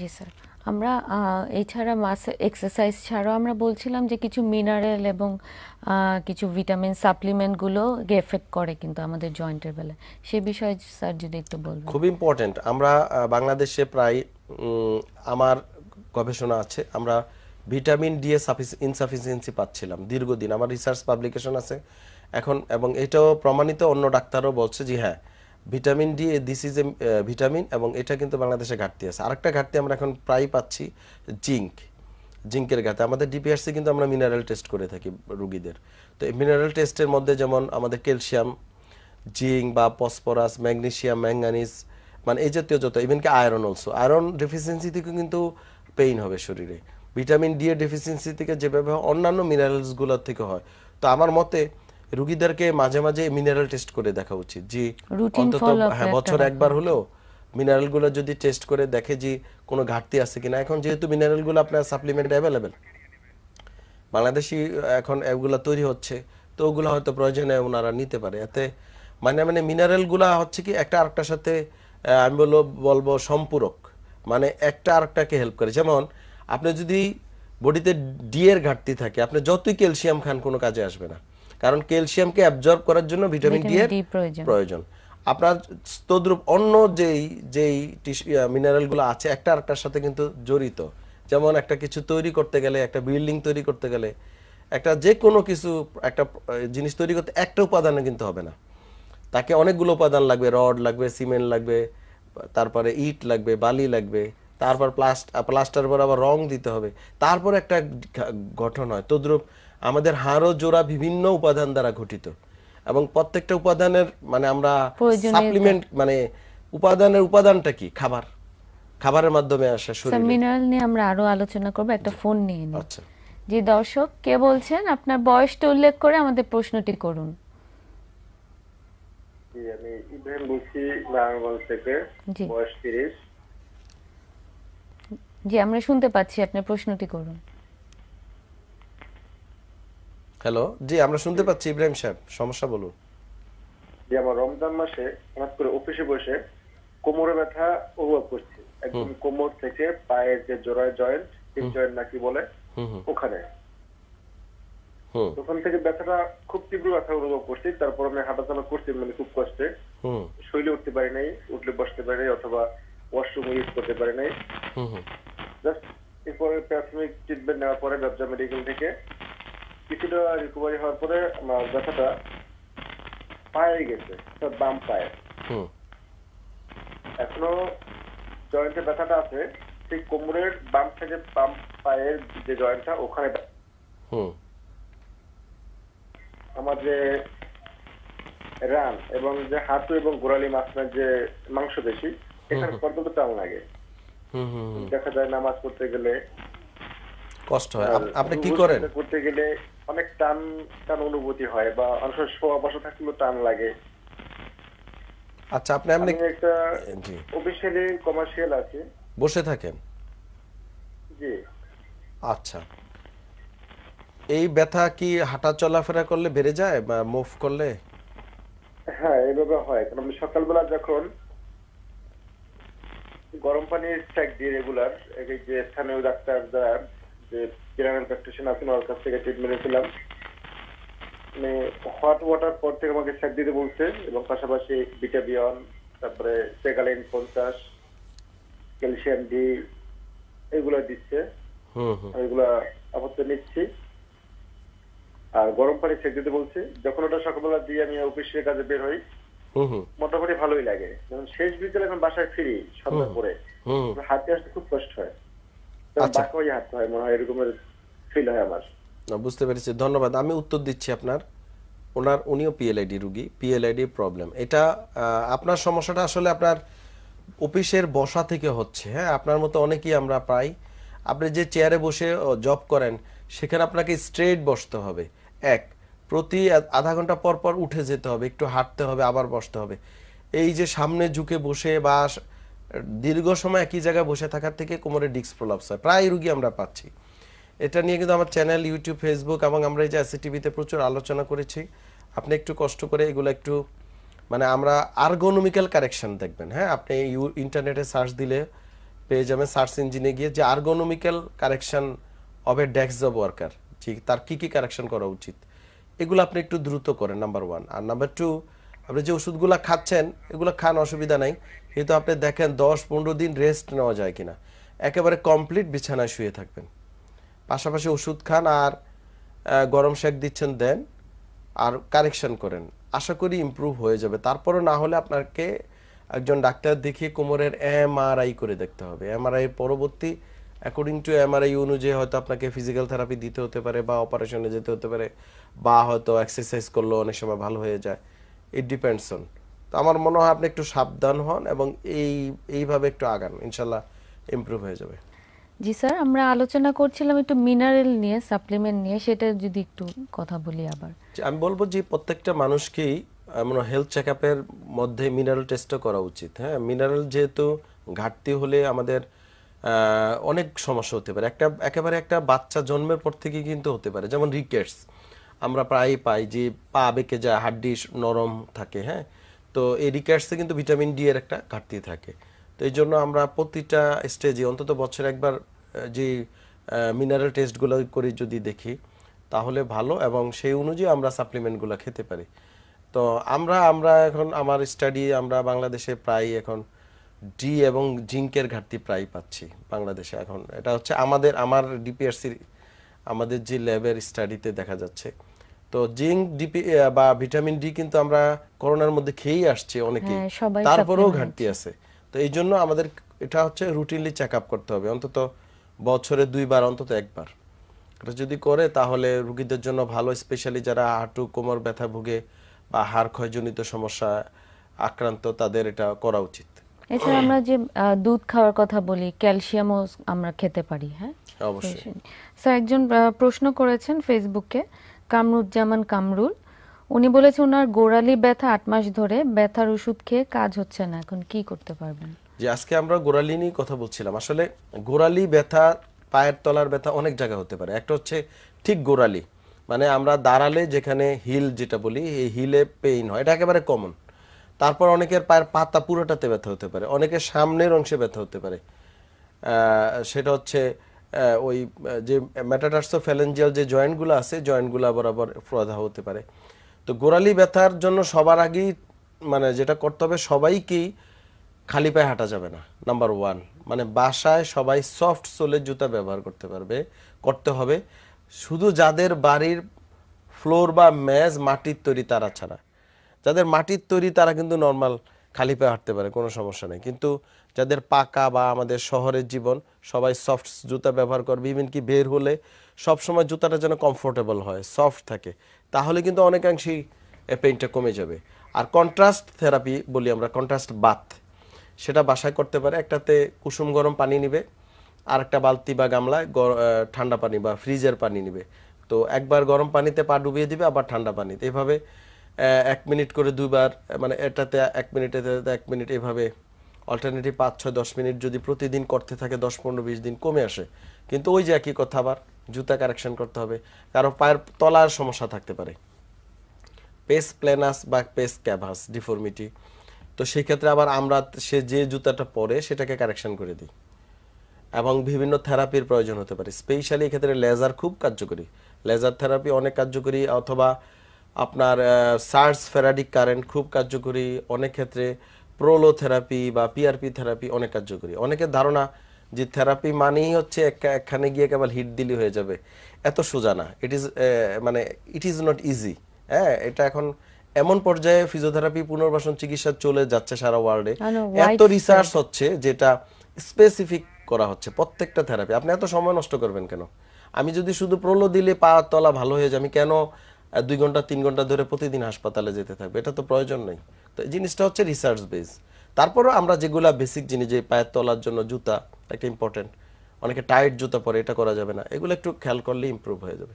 জি sir আমরা এছাড়া মাস exercise ছাড়াও আমরা বলছিলাম যে কিছু মিনারেল এবং কিছু ভিটামিন সাপ্লিমেন্টগুলো এফেক্ট করে কিন্তু আমাদের জয়েন্টের বেলা সে বিষয়ে স্যার যদি একটু বলবেন খুব ইম্পর্টেন্ট আমরা বাংলাদেশে প্রায় আমার গবেষণা আছে আমরা ভিটামিন ডি ইনসাফিসিয়েন্সি পাচ্ছিলাম দীর্ঘদিন আমার রিসার্চ পাবলিকেশন আছে এখন এবং এটাও প্রমাণিত অন্য ডাক্তারও বলছে যে হ্যাঁ vitamin D this is a vitamin এবং এটা কিন্তু বাংলাদেশে ঘাটতি আছে আরেকটা ঘাটতি আমরা এখন প্রায় পাচ্ছি জিঙ্ক জিঙ্কের ঘাটতি আমাদের ডিপিআরসি কিন্তু আমরা মিনারেল টেস্ট করে থাকি রুগীদের তো এই মিনারেল টেস্টের মধ্যে যেমন আমাদের ক্যালসিয়াম জিঙ্ক বা ফসফরাস ম্যাগনেশিয়াম ম্যাঙ্গানিস মানে এই জাতীয় যত ইভেনকি আয়রন অলসো আয়রন ডেফিসিয়েন্সি থেকে কিন্তু পেইন হবে শরীরে ভিটামিন ডি এর ডেফিসিয়েন্সি থেকে যেভাবে অন্যান্য মিনারেলসগুলোর থেকে হয় তো আমার মতে রুগীদেরকে মাঝে মাঝে মিনারেল টেস্ট করে দেখা উচিত জি অন্তত হ্যাঁ বছর একবার হলেও গুলো যদি টেস্ট করে দেখে যে কোনো ঘাটতি আছে কিনা এখন যেহেতু মিনারেল গুলো আপনার সাপ্লিমেন্ট অ্যাভেলেবেল বাংলাদেশি এখন এগুলো তৈরি হচ্ছে তো ওগুলো হয়তো প্রয়োজনে ওনারা নিতে পারে এতে মানে মানে মিনারেল মিনারেলগুলো হচ্ছে কি একটা আরেকটার সাথে আমি বলবো বলবো সম্পূরক মানে একটা আরেকটাকে হেল্প করে যেমন আপনি যদি বডিতে ডি এর ঘাটতি থাকে আপনি যতই ক্যালসিয়াম খান কোনো কাজে আসবে না কারণ ক্যালসিয়ামকে অ্যাবজর্ব করার জন্য ভিটামিন ডি এর প্রয়োজন আপনার স্তদ্রূপ অন্য যেই যেই মিনারেলগুলো আছে একটা আরেকটার সাথে কিন্তু জড়িত যেমন একটা কিছু তৈরি করতে গেলে একটা বিল্ডিং তৈরি করতে গেলে একটা যে কোনো কিছু একটা জিনিস তৈরি করতে একটা উপাদানে কিন্তু হবে না তাকে অনেকগুলো উপাদান লাগবে রড লাগবে সিমেন্ট লাগবে তারপরে ইট লাগবে বালি লাগবে তারপর প্লাস্টার প্লাস্টার পর আবার রং দিতে হবে তারপর একটা গঠন হয় তদ্রুপ আমাদের হাড়ও জোড়া বিভিন্ন উপাদান দ্বারা গঠিত এবং প্রত্যেকটা উপাদানের মানে আমরা সাপ্লিমেন্ট মানে উপাদানের উপাদানটা কি খাবার খাবারের মাধ্যমে আসে শরীরে মিনারেল নিয়ে আমরা আরো আলোচনা করব একটা ফোন নিয়ে নিই আচ্ছা জি দর্শক কে বলছেন আপনার বয়সটা উল্লেখ করে আমাদের প্রশ্নটি করুন আমি ইব্রাহিম বলছি বাংলাদেশ থেকে বয়স তিরিশ জি আমরা শুনতে পাচ্ছি আপনার প্রশ্নটি করুন হ্যালো জি আমরা শুনতে পাচ্ছি ইব্রাহিম সাহেব সমস্যা বলুন জি আমার রমজান মাসে হঠাৎ করে অফিসে বসে কোমরে ব্যথা অনুভব করছি একদম কোমর থেকে পায়ের যে জোড়ায় জয়েন্ট হিপ জয়েন্ট নাকি বলে ওখানে ওখান থেকে ব্যথাটা খুব তীব্র ব্যথা অনুভব করছি তারপর আমি হাঁটাচলা করছি মানে খুব কষ্টে শৈলে উঠতে পারি নাই উঠলে বসতে পারি নাই অথবা ওয়াশরুম ইউজ করতে পারি নাই জাস্ট এরপরে প্রাথমিক ট্রিটমেন্ট নেওয়ার পরে ব্যবসা মেডিকেল থেকে কিছুটা রিকভারি হওয়ার পরে আমার ব্যথাটা পায়ে গেছে বাম পায়ে এখনো জয়েন্টে ব্যথাটা আছে সেই কোমরের বাম থেকে বাম পায়ের যে জয়েন্টটা ওখানে আমার যে রান এবং যে হাঁটু এবং গোড়ালি মাছ যে মাংস বেশি এখানে পর্যন্ত টান লাগে দেখা যায় নামাজ পড়তে গেলে কষ্ট হয় আপনি কি করেন করতে গেলে অনেক টান টান অনুভূতি হয় বা অনেক বসা থাকলেও টান লাগে আচ্ছা আপনি আপনি একটা অফিসিয়ালি কমার্শিয়াল আছে বসে থাকেন জি আচ্ছা এই ব্যথা কি হাঁটা চলাফেরা করলে বেড়ে যায় বা মুভ করলে হ্যাঁ এইভাবে হয় কারণ সকালবেলা যখন গরম পানির স্ট্যাক দিয়ে রেগুলার যে স্থানীয় ডাক্তার যে জেনারেল প্র্যাকটিশনার আছেন ওর কাছ থেকে ট্রিটমেন্ট নিয়েছিলাম মানে হট ওয়াটার পর থেকে আমাকে স্যাক দিতে বলছে এবং পাশাপাশি ভিটাবিয়ন তারপরে সেগালিন পঞ্চাশ ক্যালসিয়াম ডি এগুলো দিচ্ছে এগুলা আপাতত নিচ্ছি আর গরম পানি সেক দিতে বলছে যখন ওটা সকালবেলা দিয়ে আমি অফিসের কাজে বের হই মোটামুটি ভালোই লাগে যখন শেষ বিকেলে এখন বাসায় ফিরি সন্ধ্যা পরে হাতে আসতে খুব কষ্ট হয় আচ্ছা। হয় মনে হয় ফিল হয় আমার বুঝতে পেরেছি ধন্যবাদ আমি উত্তর দিচ্ছি আপনার ওনার উনিও পিএলআইডি রুগী পিএলআইডি প্রবলেম এটা আপনার সমস্যাটা আসলে আপনার অফিসের বসা থেকে হচ্ছে হ্যাঁ আপনার মতো অনেকেই আমরা পাই আপনি যে চেয়ারে বসে জব করেন সেখানে আপনাকে স্ট্রেট বসতে হবে এক প্রতি আধা ঘন্টা পর পর উঠে যেতে হবে একটু হাঁটতে হবে আবার বসতে হবে এই যে সামনে ঝুঁকে বসে বা দীর্ঘ সময় একই জায়গায় বসে থাকার থেকে কোমরে ডিস্ক প্রলাপস হয় প্রায় রুগী আমরা পাচ্ছি এটা নিয়ে কিন্তু আমার চ্যানেল ইউটিউব ফেসবুক এবং আমরা এই যে টিভিতে প্রচুর আলোচনা করেছি আপনি একটু কষ্ট করে এগুলো একটু মানে আমরা আর্গোনমিক্যাল কারেকশন দেখবেন হ্যাঁ আপনি ইন্টারনেটে সার্চ দিলে পেয়ে যাবেন সার্চ ইঞ্জিনে গিয়ে যে ergonomical correction of a desk job worker ঠিক তার কী কী কারেকশন করা উচিত এগুলো আপনি একটু দ্রুত করেন নাম্বার ওয়ান আর নাম্বার টু আপনি যে ওষুধগুলো খাচ্ছেন এগুলো খান অসুবিধা নাই কিন্তু আপনি দেখেন দশ পনেরো দিন রেস্ট নেওয়া যায় কিনা একেবারে কমপ্লিট বিছানায় শুয়ে থাকবেন পাশাপাশি ওষুধ খান আর গরম শেক দিচ্ছেন দেন আর কারেকশন করেন আশা করি ইম্প্রুভ হয়ে যাবে তারপরও না হলে আপনাকে একজন ডাক্তার দেখিয়ে কোমরের আই করে দেখতে হবে আই পরবর্তী অ্যাকর্ডিং টু এমআরআই অনুযায়ী হয়তো আপনাকে ফিজিক্যাল থেরাপি দিতে হতে পারে বা অপারেশনে যেতে হতে পারে বা হয়তো এক্সারসাইজ করলেও অনেক সময় ভালো হয়ে যায় ইট ডিপেন্ডস অন তো আমার মনে হয় আপনি একটু সাবধান হন এবং এই এইভাবে একটু আগান ইনশাল্লাহ ইম্প্রুভ হয়ে যাবে জি স্যার আমরা আলোচনা করছিলাম একটু মিনারেল নিয়ে সাপ্লিমেন্ট নিয়ে সেটা যদি একটু কথা বলি আবার আমি বলবো যে প্রত্যেকটা মানুষকেই মানে হেলথ চেক আপের মধ্যে মিনারেল টেস্টও করা উচিত হ্যাঁ মিনারেল যেহেতু ঘাটতি হলে আমাদের অনেক সমস্যা হতে পারে একটা একেবারে একটা বাচ্চা জন্মের পর থেকে কিন্তু হতে পারে যেমন রিকেটস আমরা প্রায়ই পাই যে পা বেঁকে যায় হাড্ডি নরম থাকে হ্যাঁ তো এই রিকেটসে কিন্তু ভিটামিন ডি এর একটা ঘাটতি থাকে তো এই জন্য আমরা প্রতিটা স্টেজে অন্তত বছরে একবার যে মিনারেল টেস্টগুলো করে যদি দেখি তাহলে ভালো এবং সেই অনুযায়ী আমরা সাপ্লিমেন্টগুলো খেতে পারি তো আমরা আমরা এখন আমার স্টাডি আমরা বাংলাদেশে প্রায় এখন ডি এবং জিঙ্কের ঘাটতি প্রায় পাচ্ছি বাংলাদেশে এখন এটা হচ্ছে আমাদের আমার ডিপিএসসির আমাদের যে ল্যাবের স্টাডিতে দেখা যাচ্ছে তো জিঙ্ক ডিপি বা ভিটামিন ডি কিন্তু আমরা করোনার মধ্যে খেয়েই আসছি অনেকে হ্যাঁ, তারপরেও ঘাটতি আছে তো এই জন্য আমাদের এটা হচ্ছে রুটিনলি চেক আপ করতে হবে অন্তত বছরে দুইবার অন্তত একবার এটা যদি করে তাহলে রুগীদের জন্য ভালো স্পেশালি যারা হাঁটু কোমর ব্যথা ভুগে বা হাড় ক্ষয়জনিত সমস্যা আক্রান্ত তাদের এটা করা উচিত এছাড়া আমরা যে দুধ খাওয়ার কথা বলি ক্যালসিয়ামও আমরা খেতে পারি হ্যাঁ অবশ্যই স্যার একজন প্রশ্ন করেছেন ফেসবুকে কামরুজ্জামান কামরুল উনি বলেছে ওনার গোড়ালি ব্যথা আট মাস ধরে ব্যথার ওষুধ খেয়ে কাজ হচ্ছে না এখন কি করতে পারবেন যে আজকে আমরা গোড়ালি নিয়ে কথা বলছিলাম আসলে গোড়ালি ব্যথা পায়ের তলার ব্যথা অনেক জায়গা হতে পারে একটা হচ্ছে ঠিক গোড়ালি মানে আমরা দাঁড়ালে যেখানে হিল যেটা বলি এই হিলে পেইন হয় এটা একেবারে কমন তারপর অনেকের পায়ের পাতা পুরোটাতে ব্যথা হতে পারে অনেকের সামনের অংশে ব্যথা হতে পারে সেটা হচ্ছে ওই যে ম্যাটাটার্সো ফ্যালেঞ্জিয়াল যে জয়েন্টগুলো আছে জয়েন্টগুলো বরাবর প্রধা হতে পারে তো গোড়ালি ব্যথার জন্য সবার আগেই মানে যেটা করতে হবে সবাইকেই খালি পায়ে হাঁটা যাবে না নাম্বার ওয়ান মানে বাসায় সবাই সফট সোলের জুতা ব্যবহার করতে পারবে করতে হবে শুধু যাদের বাড়ির ফ্লোর বা ম্যাজ মাটির তৈরি তারা ছাড়া যাদের মাটির তৈরি তারা কিন্তু নর্মাল খালি পায়ে হাঁটতে পারে কোনো সমস্যা নেই কিন্তু যাদের পাকা বা আমাদের শহরের জীবন সবাই সফট জুতা ব্যবহার করবে ইভেন কি বের হলে সব সময় জুতাটা যেন কমফোর্টেবল হয় সফট থাকে তাহলে কিন্তু অনেকাংশেই পেইনটা কমে যাবে আর কন্ট্রাস্ট থেরাপি বলি আমরা কন্ট্রাস্ট বাথ সেটা বাসায় করতে পারে একটাতে কুসুম গরম পানি নিবে আর একটা বালতি বা গামলায় ঠান্ডা পানি বা ফ্রিজের পানি নিবে তো একবার গরম পানিতে পা ডুবিয়ে দিবে আবার ঠান্ডা পানিতে এভাবে এক মিনিট করে দুবার মানে এটাতে এক মিনিট এটাতে এক মিনিট এভাবে অল্টারনেটিভ পাঁচ ছয় দশ মিনিট যদি প্রতিদিন করতে থাকে দশ পনেরো বিশ দিন কমে আসে কিন্তু ওই যে একই কথা আবার জুতা কারেকশন করতে হবে কারো পায়ের তলার সমস্যা থাকতে পারে পেস প্লেনাস বা পেস ক্যাভাস ডিফর্মিটি তো সেক্ষেত্রে আবার আমরা সে যে জুতাটা পরে সেটাকে কারেকশন করে দিই এবং বিভিন্ন থেরাপির প্রয়োজন হতে পারে স্পেশালি এক্ষেত্রে লেজার খুব কার্যকরী লেজার থেরাপি অনেক কার্যকরী অথবা আপনার সার্স ফেরাডিক কারেন্ট খুব কার্যকরী অনেক ক্ষেত্রে প্রোলো থেরাপি বা পিআরপি থেরাপি অনেক কার্যকরী অনেকের ধারণা যে থেরাপি মানেই হচ্ছে একখানে গিয়ে কেবল হিট দিলি হয়ে যাবে এত সোজা না ইট ইজ মানে ইট ইজ নট ইজি হ্যাঁ এটা এখন এমন পর্যায়ে ফিজিওথেরাপি পুনর্বাসন চিকিৎসা চলে যাচ্ছে সারা ওয়ার্ল্ডে এত রিসার্চ হচ্ছে যেটা স্পেসিফিক করা হচ্ছে প্রত্যেকটা থেরাপি আপনি এত সময় নষ্ট করবেন কেন আমি যদি শুধু প্রলো দিলে পা তলা ভালো হয়ে যায় আমি কেন দুই ঘন্টা তিন ঘন্টা ধরে প্রতিদিন হাসপাতালে যেতে থাকবে এটা তো প্রয়োজন নেই তো এই জিনিসটা হচ্ছে রিসার্চ বেস তারপরও আমরা যেগুলা বেসিক জিনিস যে পায়ের তলার জন্য জুতা একটা ইম্পর্টেন্ট অনেকে টাইট জুতা পরে এটা করা যাবে না এগুলো একটু খেয়াল করলে ইম্প্রুভ হয়ে যাবে